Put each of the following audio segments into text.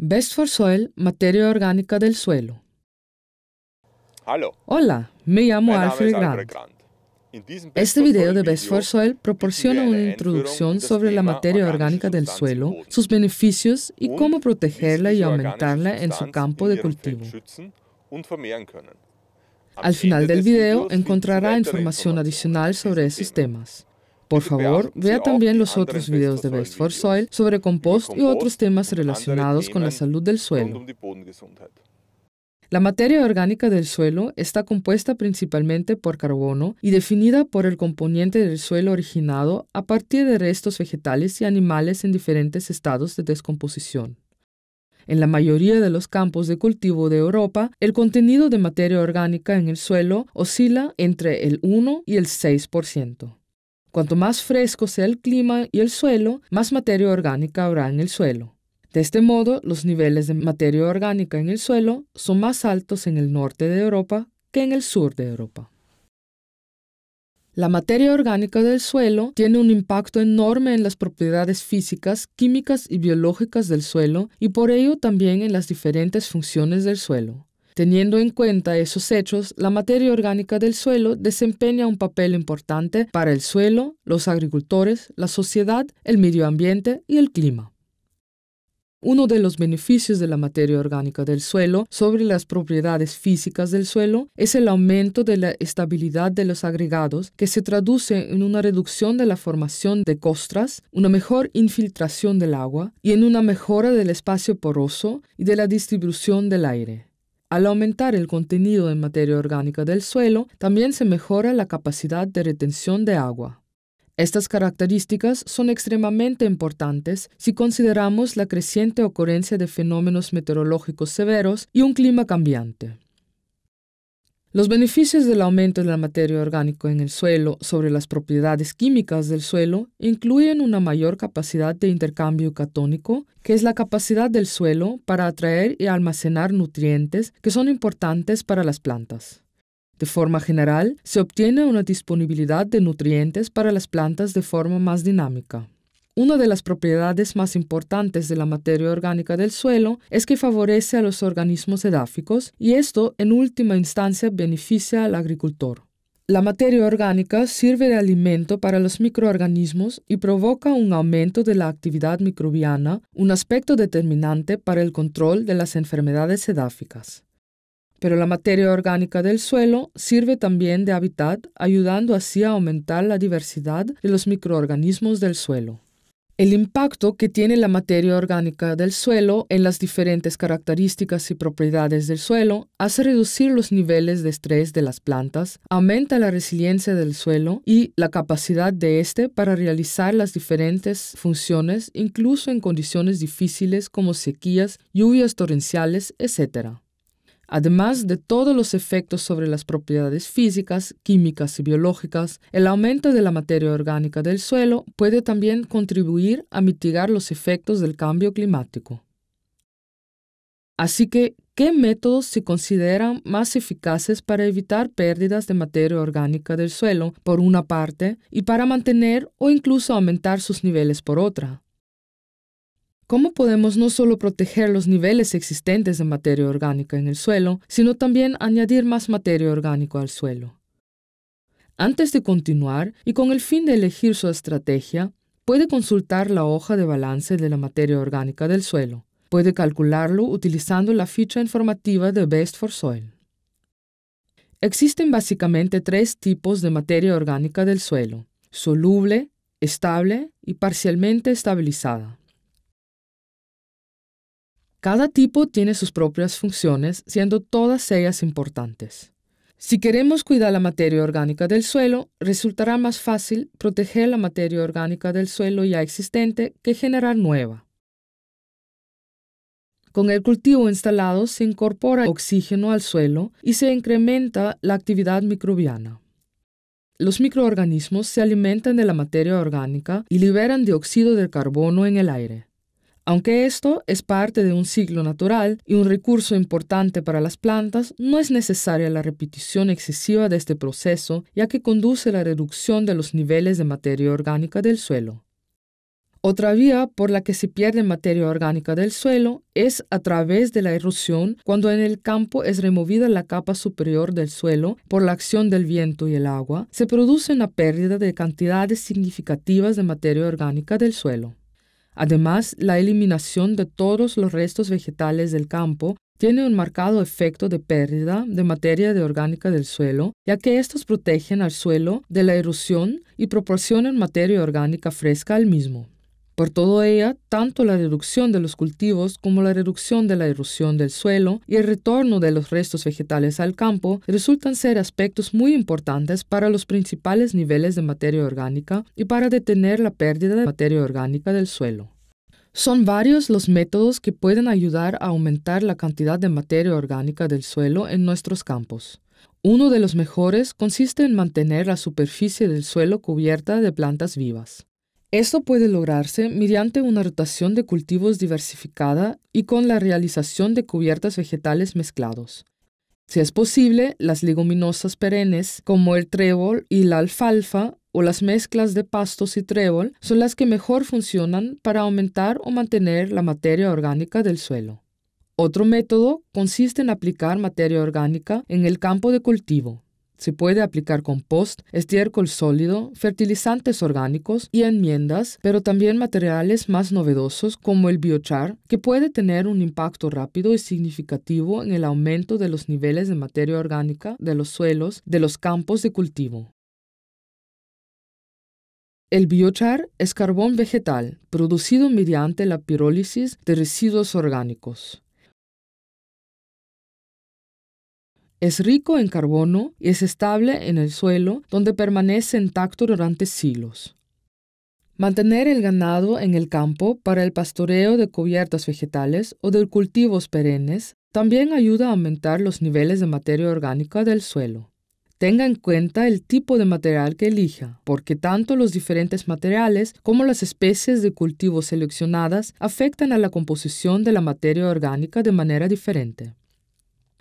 Best for Soil, materia orgánica del suelo. Hola, me llamo Alfred Grant. Este video de Best for Soil proporciona una introducción sobre la materia orgánica del suelo, sus beneficios y cómo protegerla y aumentarla en su campo de cultivo. Al final del video encontrará información adicional sobre esos temas. Por favor, vea también oh, los otros videos de Best for Soil sobre compost y otros temas relacionados con la salud del suelo. La materia orgánica del suelo está compuesta principalmente por carbono y definida por el componente del suelo originado a partir de restos vegetales y animales en diferentes estados de descomposición. En la mayoría de los campos de cultivo de Europa, el contenido de materia orgánica en el suelo oscila entre el 1 y el 6%. Cuanto más fresco sea el clima y el suelo, más materia orgánica habrá en el suelo. De este modo, los niveles de materia orgánica en el suelo son más altos en el norte de Europa que en el sur de Europa. La materia orgánica del suelo tiene un impacto enorme en las propiedades físicas, químicas y biológicas del suelo y por ello también en las diferentes funciones del suelo. Teniendo en cuenta esos hechos, la materia orgánica del suelo desempeña un papel importante para el suelo, los agricultores, la sociedad, el medio ambiente y el clima. Uno de los beneficios de la materia orgánica del suelo sobre las propiedades físicas del suelo es el aumento de la estabilidad de los agregados, que se traduce en una reducción de la formación de costras, una mejor infiltración del agua y en una mejora del espacio poroso y de la distribución del aire. Al aumentar el contenido de materia orgánica del suelo, también se mejora la capacidad de retención de agua. Estas características son extremadamente importantes si consideramos la creciente ocurrencia de fenómenos meteorológicos severos y un clima cambiante. Los beneficios del aumento de la materia orgánica en el suelo sobre las propiedades químicas del suelo incluyen una mayor capacidad de intercambio catónico, que es la capacidad del suelo para atraer y almacenar nutrientes que son importantes para las plantas. De forma general, se obtiene una disponibilidad de nutrientes para las plantas de forma más dinámica. Una de las propiedades más importantes de la materia orgánica del suelo es que favorece a los organismos edáficos y esto en última instancia beneficia al agricultor. La materia orgánica sirve de alimento para los microorganismos y provoca un aumento de la actividad microbiana, un aspecto determinante para el control de las enfermedades edáficas. Pero la materia orgánica del suelo sirve también de hábitat, ayudando así a aumentar la diversidad de los microorganismos del suelo el impacto que tiene la materia orgánica del suelo en las diferentes características y propiedades del suelo hace reducir los niveles de estrés de las plantas, aumenta la resiliencia del suelo y la capacidad de éste para realizar las diferentes funciones incluso en condiciones difíciles como sequías, lluvias torrenciales, etc. Además de todos los efectos sobre las propiedades físicas, químicas y biológicas, el aumento de la materia orgánica del suelo puede también contribuir a mitigar los efectos del cambio climático. Así que, ¿qué métodos se consideran más eficaces para evitar pérdidas de materia orgánica del suelo, por una parte, y para mantener o incluso aumentar sus niveles por otra? ¿Cómo podemos no solo proteger los niveles existentes de materia orgánica en el suelo, sino también añadir más materia orgánica al suelo? Antes de continuar, y con el fin de elegir su estrategia, puede consultar la hoja de balance de la materia orgánica del suelo. Puede calcularlo utilizando la ficha informativa de Best for Soil. Existen básicamente tres tipos de materia orgánica del suelo, soluble, estable y parcialmente estabilizada. Cada tipo tiene sus propias funciones, siendo todas ellas importantes. Si queremos cuidar la materia orgánica del suelo, resultará más fácil proteger la materia orgánica del suelo ya existente que generar nueva. Con el cultivo instalado se incorpora oxígeno al suelo y se incrementa la actividad microbiana. Los microorganismos se alimentan de la materia orgánica y liberan dióxido de carbono en el aire. Aunque esto es parte de un ciclo natural y un recurso importante para las plantas, no es necesaria la repetición excesiva de este proceso, ya que conduce a la reducción de los niveles de materia orgánica del suelo. Otra vía por la que se pierde materia orgánica del suelo es a través de la erosión cuando en el campo es removida la capa superior del suelo por la acción del viento y el agua, se produce una pérdida de cantidades significativas de materia orgánica del suelo. Además, la eliminación de todos los restos vegetales del campo tiene un marcado efecto de pérdida de materia orgánica del suelo, ya que estos protegen al suelo de la erosión y proporcionan materia orgánica fresca al mismo. Por todo ello, tanto la reducción de los cultivos como la reducción de la erosión del suelo y el retorno de los restos vegetales al campo resultan ser aspectos muy importantes para los principales niveles de materia orgánica y para detener la pérdida de materia orgánica del suelo. Son varios los métodos que pueden ayudar a aumentar la cantidad de materia orgánica del suelo en nuestros campos. Uno de los mejores consiste en mantener la superficie del suelo cubierta de plantas vivas. Esto puede lograrse mediante una rotación de cultivos diversificada y con la realización de cubiertas vegetales mezclados. Si es posible, las leguminosas perennes, como el trébol y la alfalfa, o las mezclas de pastos y trébol, son las que mejor funcionan para aumentar o mantener la materia orgánica del suelo. Otro método consiste en aplicar materia orgánica en el campo de cultivo, se puede aplicar compost, estiércol sólido, fertilizantes orgánicos y enmiendas, pero también materiales más novedosos como el biochar, que puede tener un impacto rápido y significativo en el aumento de los niveles de materia orgánica de los suelos de los campos de cultivo. El biochar es carbón vegetal producido mediante la pirólisis de residuos orgánicos. Es rico en carbono y es estable en el suelo, donde permanece intacto durante siglos. Mantener el ganado en el campo para el pastoreo de cubiertas vegetales o de cultivos perennes también ayuda a aumentar los niveles de materia orgánica del suelo. Tenga en cuenta el tipo de material que elija, porque tanto los diferentes materiales como las especies de cultivos seleccionadas afectan a la composición de la materia orgánica de manera diferente.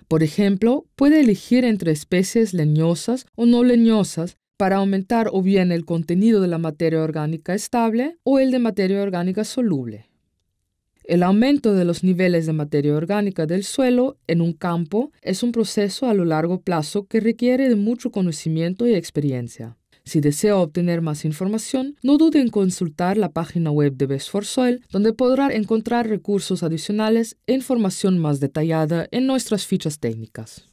Por ejemplo, puede elegir entre especies leñosas o no leñosas para aumentar o bien el contenido de la materia orgánica estable o el de materia orgánica soluble. El aumento de los niveles de materia orgánica del suelo en un campo es un proceso a lo largo plazo que requiere de mucho conocimiento y experiencia. Si desea obtener más información, no dude en consultar la página web de Best for Soil, donde podrá encontrar recursos adicionales e información más detallada en nuestras fichas técnicas.